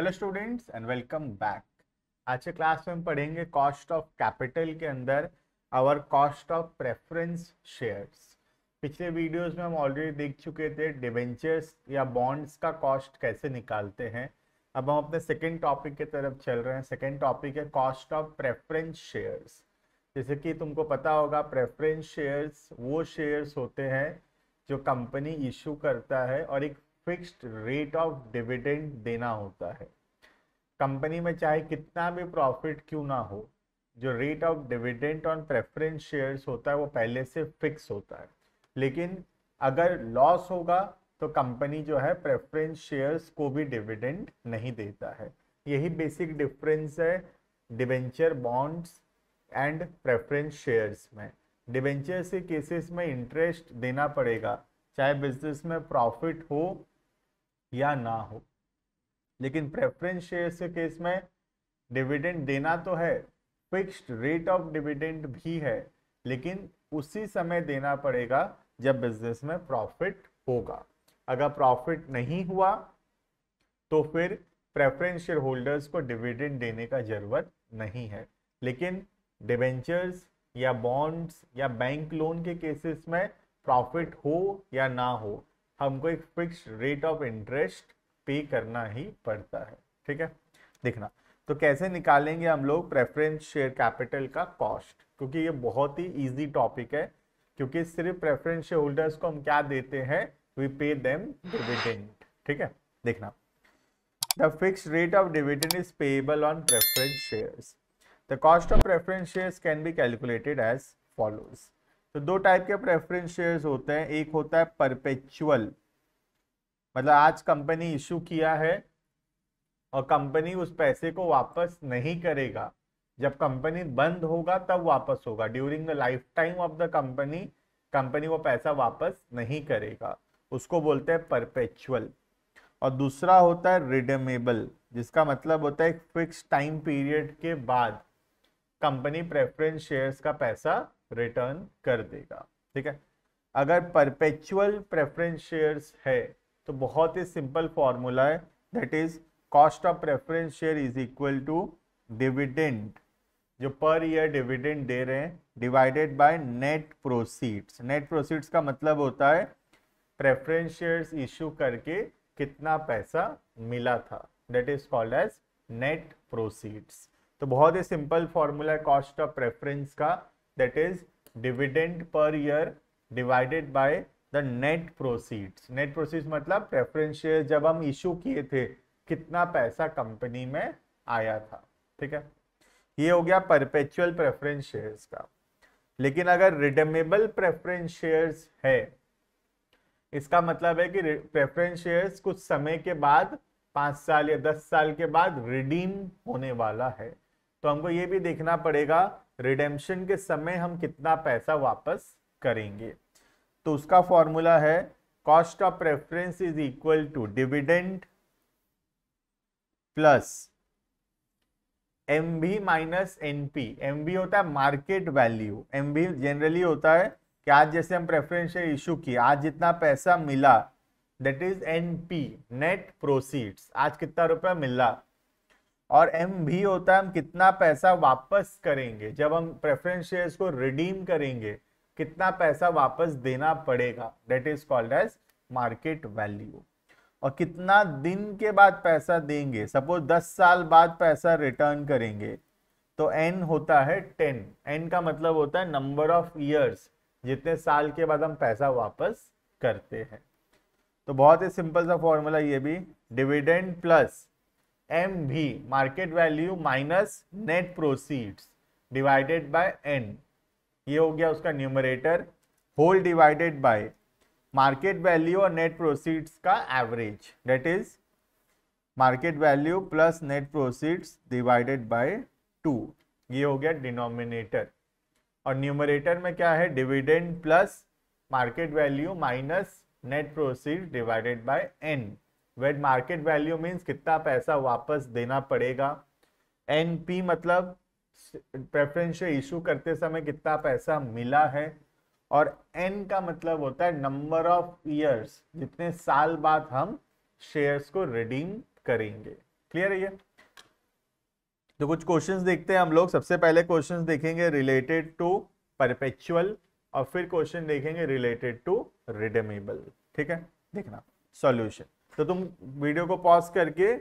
hello students and welcome back आज के class में हम पढ़ेंगे कॉस्ट ऑफ कैपिटल के अंदर our cost of preference shares पिछले वीडियोस में हम ऑलरेडी देख चुके थे डिवेंचर्स या बॉन्ड्स का कॉस्ट कैसे निकालते हैं अब हम अपने सेकेंड टॉपिक की तरफ चल रहे हैं सेकेंड टॉपिक है कॉस्ट ऑफ प्रेफरेंस शेयर्स जैसे कि तुमको पता होगा प्रेफरेंस शेयर्स वो शेयर्स होते हैं जो कंपनी इशू करता है और एक फिक्स्ड रेट ऑफ डिविडेंड देना होता है कंपनी में चाहे कितना भी प्रॉफिट क्यों ना हो जो rate of dividend on preference shares होता है वो पहले से फिक्स होता है लेकिन अगर लॉस होगा तो कंपनी जो है प्रेफरेंस शेयर्स को भी डिविडेंड नहीं देता है यही बेसिक डिफरेंस है debenture bonds and preference shares में डिवेंचर से केसेस में इंटरेस्ट देना पड़ेगा चाहे बिजनेस में प्रॉफिट हो या ना हो लेकिन प्रेफरेंस शेयर्स के केस में डिविडेंड देना तो है फिक्स्ड रेट ऑफ डिविडेंड भी है लेकिन उसी समय देना पड़ेगा जब बिजनेस में प्रॉफिट होगा अगर प्रॉफिट नहीं हुआ तो फिर प्रेफरेंस शेयर होल्डर्स को डिविडेंड देने का जरूरत नहीं है लेकिन डिवेंचर्स या बॉन्ड्स या बैंक लोन के केसेस में प्रॉफिट हो या ना हो हमको एक फिक्स रेट ऑफ इंटरेस्ट पे करना ही पड़ता है ठीक है देखना तो कैसे निकालेंगे हम लोग प्रेफरेंस शेयर कैपिटल का कॉस्ट क्योंकि ये बहुत ही इजी टॉपिक है क्योंकि सिर्फ प्रेफरेंस शेयर होल्डर्स को हम क्या देते हैं वी पे देम डिविडेंड ठीक है देखना the fix rate of dividend is payable on preference shares the cost of preference shares can be calculated as follows तो दो टाइप के प्रेफरेंस शेयर्स होते हैं एक होता है परपेचुअल मतलब आज कंपनी इशू किया है और कंपनी उस पैसे को वापस नहीं करेगा जब कंपनी बंद होगा तब वापस होगा during the life time of the company company वो पैसा वापस नहीं करेगा उसको बोलते हैं परपेचुअल और दूसरा होता है रिडेमेबल जिसका मतलब होता है एक फिक्स टाइम पीरियड के बाद कंपनी प्रेफरेंस शेयर्स का पैसा रिटर्न कर देगा ठीक है अगर परपेचुअल प्रेफरेंस शेयर्स है तो बहुत ही सिंपल फॉर्मूला है that is cost of preference share is equal to dividend जो पर ईयर डिविडेंड दे रहे हैं divided by net proceeds net proceeds का मतलब होता है प्रेफरेंस शेयर्स इशू करके कितना पैसा मिला था that is called as net proceeds तो बहुत ही सिंपल फॉर्मूला है कॉस्ट ऑफ प्रेफरेंस का that is dividend per year divided by the net proceeds net proceeds मतलब प्रेफरेंस शेयर जब हम इशू किए थे कितना पैसा कंपनी में आया था ठीक है ये हो गया परपेचुअल प्रेफरेंस शेयर्स का लेकिन अगर रिडमेबल प्रेफरेंस शेयर्स है इसका मतलब है कि प्रेफरेंस शेयर्स कुछ समय के बाद पांच साल या दस साल के बाद रिडीम होने वाला है तो हमको ये भी देखना पड़ेगा रिडेम्पशन के समय हम कितना पैसा वापस करेंगे तो उसका फॉर्मूला है cost of preference is equal to dividend plus M B minus N P M B होता है market value M B generally होता है कि आज जैसे हम प्रेफरेंस शेयर इशू किए आज जितना पैसा मिला that is N P net proceeds आज कितना रुपया मिला और एम भी होता है हम कितना पैसा वापस करेंगे जब हम प्रेफरेंस शेयर्स को रिडीम करेंगे कितना पैसा वापस देना पड़ेगा that is called as market value और कितना दिन के बाद पैसा देंगे सपोज दस साल बाद पैसा रिटर्न करेंगे तो एन होता है टेन एन का मतलब होता है नंबर ऑफ ईयर्स जितने साल के बाद हम पैसा वापस करते हैं तो बहुत ही सिंपल सा फॉर्मूला ये भी dividend plus M B market value minus net proceeds divided by N ये हो गया उसका numerator whole divided by market value और नेट प्रोसीड्स का average that is market value plus net proceeds divided by two ये हो गया denominator और न्यूमरेटर में क्या है dividend plus market value minus net proceed divided by N wait market value means कितना पैसा वापस देना पड़ेगा एन पी मतलब प्रेफरेंशियल इशू करते समय कितना पैसा मिला है और एन का मतलब होता है नंबर ऑफ ईयर्स जितने साल बाद हम शेयर्स को रिडीम करेंगे क्लियर है ये तो कुछ क्वेश्चंस देखते हैं हम लोग सबसे पहले क्वेश्चंस देखेंगे रिलेटेड टू परपेचुअल और फिर क्वेश्चन देखेंगे रिलेटेड टू रिडेमेबल ठीक है देखना सॉल्यूशन तो तुम वीडियो को पॉज करके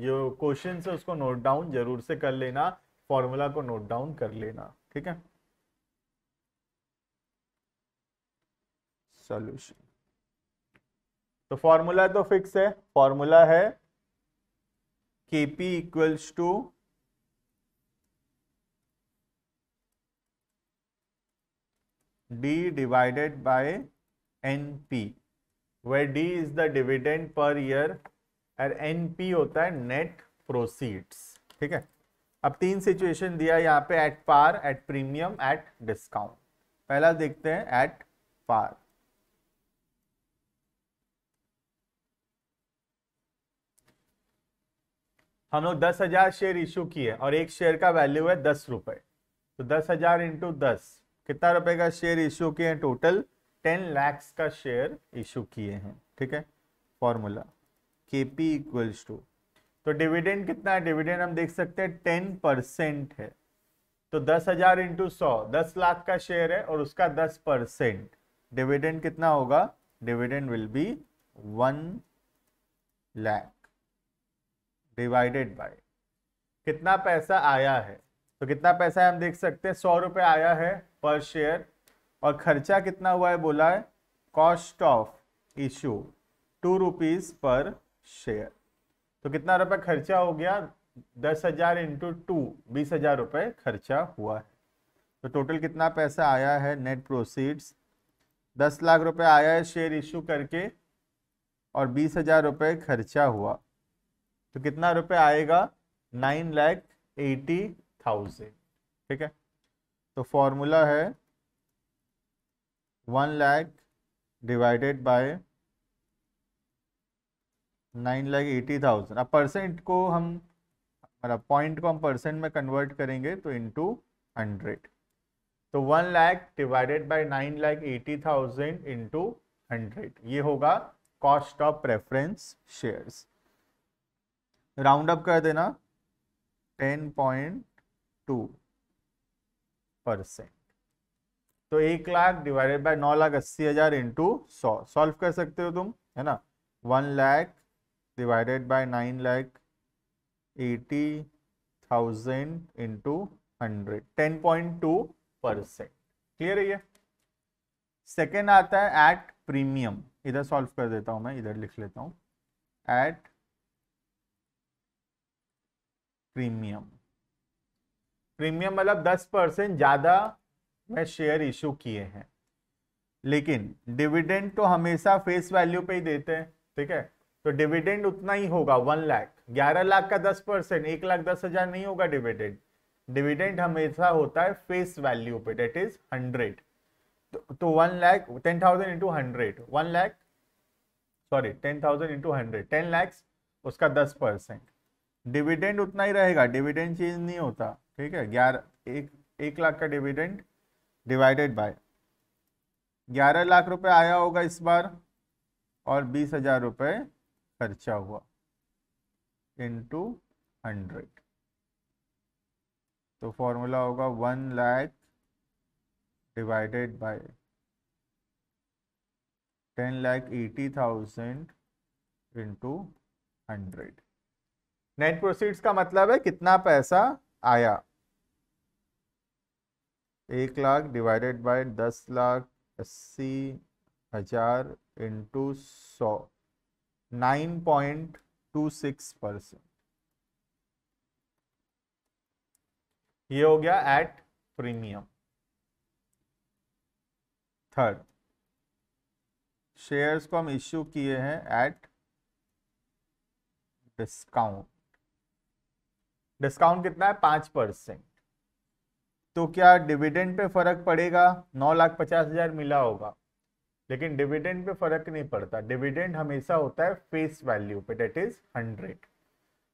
जो क्वेश्चन है उसको नोट डाउन जरूर से कर लेना फॉर्मूला को नोट डाउन कर लेना ठीक है सॉल्यूशन तो फॉर्मूला तो फिक्स है फॉर्मूला है K P equals to D divided by N P where D is the dividend per year और NP होता है नेट प्रोसीड ठीक है अब तीन सिचुएशन दिया यहाँ पे at par at premium at discount पहला देखते हैं एट पार हम लोग दस हजार शेयर इश्यू किए और एक शेयर का वैल्यू है दस रुपए तो दस हजार इंटू दस कितना रुपए का शेयर इश्यू किए टोटल टेन लैक्स का शेयर इशू किए हैं ठीक है formula K P equals to तो डिविडेंड कितना है डिविडेंड हम देख सकते हैं टेन परसेंट है तो दस हजार इंटू सौ दस लाख का शेयर है और उसका दस परसेंट डिविडेंड कितना होगा dividend will be one lakh divided by कितना पैसा आया है तो कितना पैसा है हम देख सकते हैं सौ रुपये आया है पर शेयर और खर्चा कितना हुआ है बोला है cost of issue two rupees per share तो कितना रुपए खर्चा हो गया दस हजार इंटू टू बीस हजार रुपये खर्चा हुआ है तो टोटल कितना पैसा आया है नेट प्रोसीड्स दस लाख रुपए आया है शेयर इशू करके और बीस हजार रुपये खर्चा हुआ तो कितना रुपए आएगा नाइन लैख एटी थाउजेंड ठीक है तो फॉर्मूला है one lakh divided by nine lakh eighty thousand अब परसेंट को हम मतलब पॉइंट को हम परसेंट में कन्वर्ट करेंगे तो इनटू हंड्रेड तो one lakh divided by nine lakh eighty thousand into hundred ये होगा cost of preference shares round up कर देना टेन पॉइंट टू परसेंट तो एक लाख डिवाइडेड बाय नौ लाख अस्सी हज़ार इंटू सौ सॉल्व कर सकते हो तुम है ना one lakh divided by nine lakh eighty thousand into hundred ten point two percent clear है ये सेकेंड आता है एट प्रीमियम इधर सॉल्व कर देता हूं मैं इधर लिख लेता हूं एट प्रीमियम प्रीमियम मतलब दस परसेंट ज़्यादा में शेयर इशू किए हैं लेकिन डिविडेंड तो हमेशा फेस वैल्यू पे ही देते हैं ठीक है तो डिविडेंड उतना ही होगा वन लाख ग्यारह लाख का दस परसेंट एक लाख दस हजार नहीं होगा डिविडेंड डिविडेंड हमेशा होता है फेस वैल्यू पे डेट इज हंड्रेड तो one lakh ten thousand into hundred one lakh sorry ten thousand into hundred ten lakhs उसका दस परसेंट डिविडेंड उतना ही रहेगा डिविडेंड चेंज नहीं होता ठीक है ग्यारह एक एक लाख का डिविडेंड डिवाइडेड बाय ग्यारह लाख रुपए आया होगा इस बार और बीस हजार रुपये खर्चा हुआ इनटू हंड्रेड तो फॉर्मूला होगा one lakh divided by ten lakh eighty thousand into hundred net proceeds का मतलब है कितना पैसा आया एक लाख डिवाइडेड बाय दस लाख अस्सी हजार इंटू सौ nine point two six percent ये हो गया एट प्रीमियम थर्ड शेयर्स को हम इश्यू किए हैं एट डिस्काउंट डिस्काउंट कितना है पांच परसेंट तो क्या डिविडेंड पे फर्क पड़ेगा नौ लाख पचास हजार मिला होगा लेकिन डिविडेंड पे फर्क नहीं पड़ता डिविडेंड हमेशा होता है फेस वैल्यू पे डेट इज हंड्रेड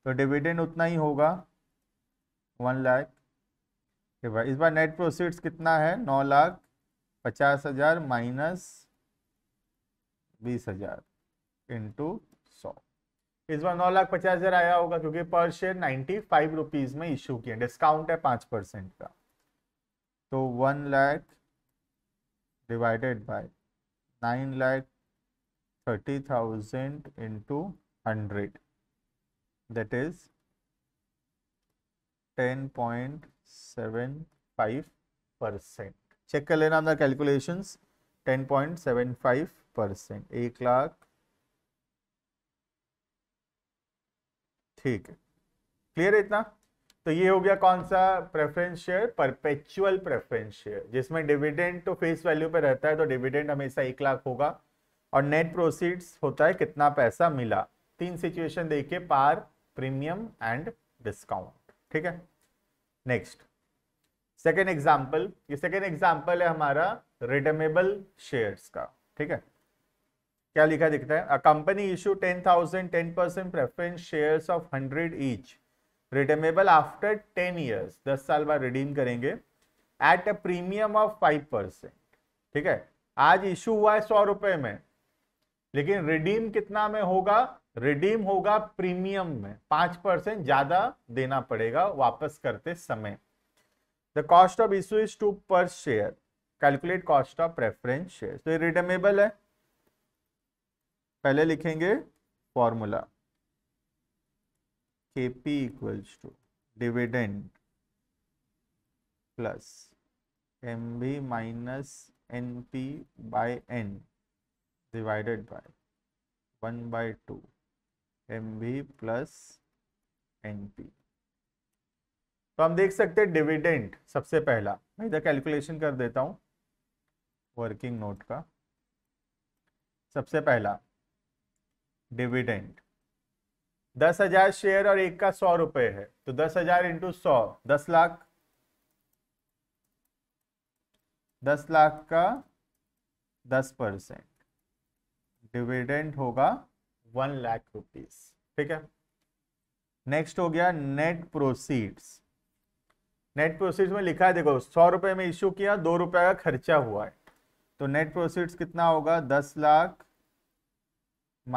तो डिविडेंड उतना ही होगा वन लाख इस बार नेट प्रोसीड कितना है नौ लाख पचास हजार माइनस बीस हजार इंटू सौ इस बार नौ लाख पचास हजार आया होगा क्योंकि per share ninety five rupees में इशू किया डिस्काउंट है पांच परसेंट का तो one lakh divided by nine lakh thirty thousand into hundred that is ten point seven five percent check कर लेना अपना calculations ten point seven five percent एक लाख ठीक है क्लियर है इतना तो ये हो गया कौन सा preference share perpetual preference share जिसमें डिविडेंड तो फेस वैल्यू पे रहता है तो डिविडेंड हमेशा एक लाख होगा और नेट प्रोसीड्स होता है कितना पैसा मिला तीन सिचुएशन देखिए पार प्रीमियम एंड डिस्काउंट ठीक है नेक्स्ट सेकेंड एग्जाम्पल ये सेकेंड एग्जाम्पल है हमारा रिडमेबल शेयर का ठीक है क्या लिखा दिखता है company issue ten thousand ten percent preference share of hundred each redeemable after ten years दस साल बाद रिडीम करेंगे at a premium of five percent ठीक है आज इशू हुआ है सौ रुपए में लेकिन रिडीम कितना में होगा रिडीम होगा प्रीमियम में पांच परसेंट ज्यादा देना पड़ेगा वापस करते समय the cost of issue is two per share calculate cost of preference share तो रिडेमेबल है पहले लिखेंगे formula kp equals to dividend plus mb minus np by n divided by 1 by 2 mb plus np तो हम देख सकते हैं dividend सबसे पहला मैं इधर कैलकुलेशन कर देता हूँ वर्किंग नोट का सबसे पहला डिविडेंड दस हजार शेयर और एक का सौ रुपए है तो दस हजार इंटू सौ दस लाख दस लाख का दस परसेंट डिविडेंड होगा वन लाख रुपीस ठीक है नेक्स्ट हो गया नेट प्रोसीड्स नेट प्रोसीड्स में लिखा है देखो सौ रुपए में इश्यू किया दो रुपए का खर्चा हुआ है तो नेट प्रोसीड्स कितना होगा दस लाख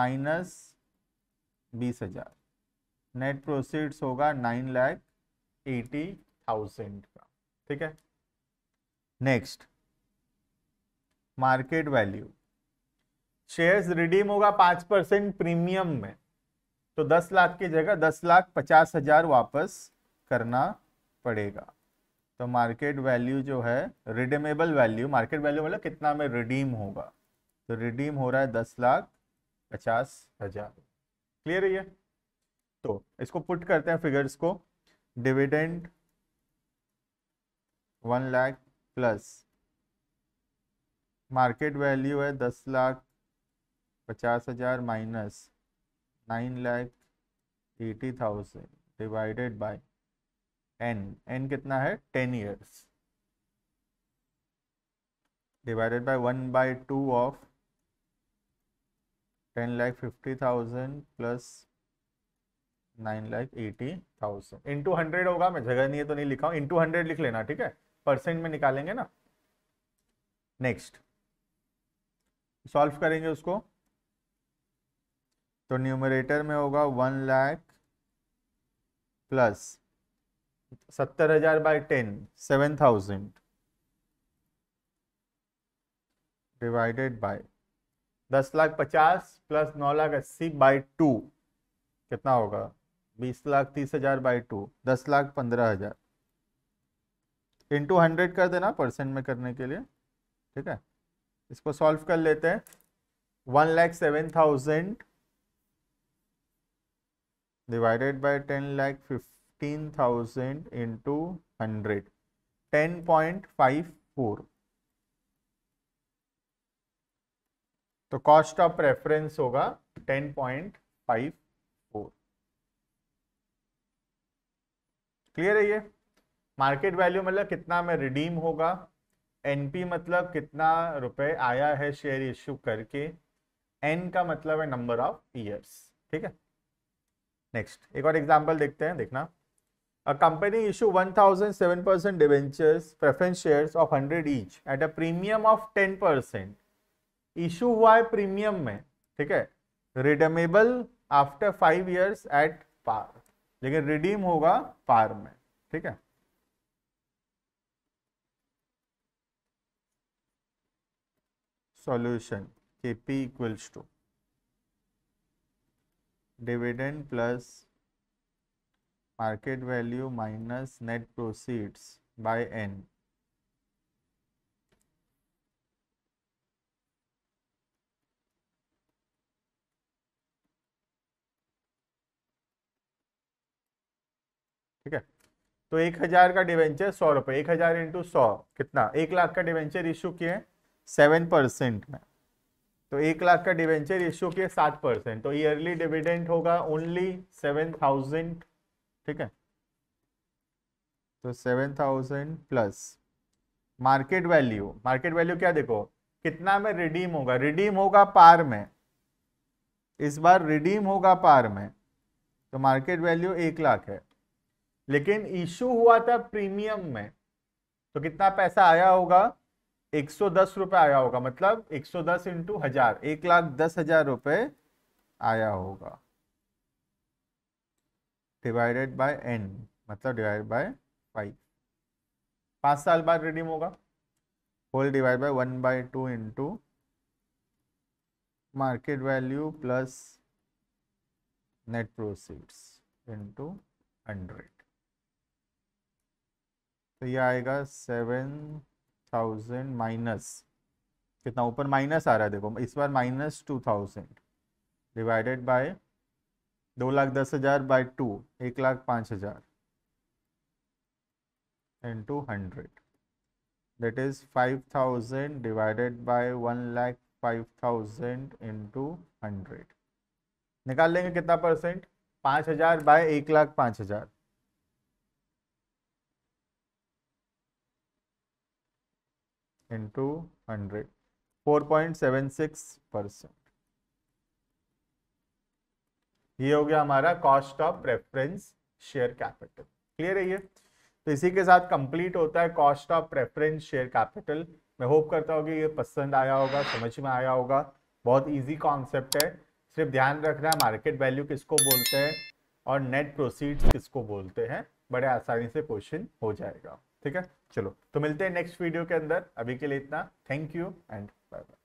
माइनस बीस हजार नेट प्रोसीड्स होगा नाइन लैख एटी थाउजेंड का ठीक है next market value shares redeem होगा पांच परसेंट प्रीमियम में तो दस लाख की जगह दस लाख पचास हजार वापस करना पड़ेगा तो मार्केट वैल्यू जो है रिडीमेबल वैल्यू मार्केट वैल्यू मतलब कितना में रिडीम होगा तो रिडीम हो रहा है दस लाख पचास हजार क्लियर है ये तो इसको पुट करते हैं फिगर्स को dividend one lakh plus market value है दस लाख पचास हजार minus nine lakh eighty thousand divided by N N कितना है ten years divided by one by two of ten lakh fifty thousand plus nine lakh eighty thousand into hundred होगा मैं जगह नहीं है तो नहीं लिखा इंटू हंड्रेड लिख लेना ठीक है परसेंट में निकालेंगे ना नेक्स्ट सॉल्व करेंगे उसको तो न्यूमरेटर में होगा वन लाख प्लस सत्तर हजार by ten seven thousand divided by दस लाख पचास प्लस नौ लाख अस्सी बाई टू कितना होगा बीस लाख तीस हजार बाई टू दस लाख पंद्रह हजार इंटू हंड्रेड कर देना परसेंट में करने के लिए ठीक है इसको सॉल्व कर लेते हैं one lakh seven thousand divided by ten lakh fifteen thousand into hundred ten point five four तो कॉस्ट ऑफ रेफरेंस होगा ten point five four clear है ये मार्केट वैल्यू मतलब कितना में रिडीम होगा एनपी मतलब कितना रुपए आया है शेयर इश्यू करके एन का मतलब है नंबर ऑफ इयर्स ठीक है नेक्स्ट एक और एग्जांपल देखते हैं देखना A company issue 1007% preference preference of hundred each at a premium of ten percent issue हुआ है प्रीमियम में ठीक है redeemable after five years at par लेकिन रिडीम होगा पार में ठीक है solution K P equals to dividend plus market value minus net proceeds by N ठीक है तो एक हजार का डिवेंचर सौ रुपए एक हजार इंटू सौ कितना एक लाख का डिवेंचर इशू किए सेवन परसेंट में तो एक लाख का डिवेंचर इशू किए सात परसेंट तो ईयरली डिविडेंट होगा ओनली सेवन थाउजेंड ठीक है तो seven thousand plus market value market value क्या देखो कितना में रिडीम होगा रिडीम होगा पार में इस बार रिडीम होगा पार में तो मार्केट वैल्यू एक लाख है लेकिन इशू हुआ था प्रीमियम में तो कितना पैसा आया होगा एक सौ दस रुपये आया होगा मतलब एक सौ दस इंटू हजार एक लाख दस हजार रुपये आया होगा डिवाइडेड बाय एन मतलब डिवाइड बाय फाइव पाँच साल बाद रिडीम होगा whole divide by one by two into market value plus net proceeds into hundred तो ये आएगा सेवन थाउजेंड माइनस कितना ऊपर माइनस आ रहा है देखो इस बार minus two thousand divided by दो लाख दस हज़ार बाई टू एक लाख पाँच हज़ार into hundred that is five thousand divided divided one lakh five thousand into hundred निकाल लेंगे कितना परसेंट हजार बाय एक लाख हजार into hundred four point seven six percent ये हो गया हमारा cost of preference share capital clear है ये तो इसी के साथ कंप्लीट होता है cost of preference share capital मैं होप करता हूँ कि ये पसंद आया होगा समझ में आया होगा बहुत इजी कॉन्सेप्ट है सिर्फ ध्यान रखना है मार्केट वैल्यू किसको बोलते हैं और नेट प्रोसीड्स किसको बोलते हैं बड़े आसानी से क्वेश्चन हो जाएगा ठीक है चलो तो मिलते हैं नेक्स्ट वीडियो के अंदर अभी के लिए इतना thank you and bye bye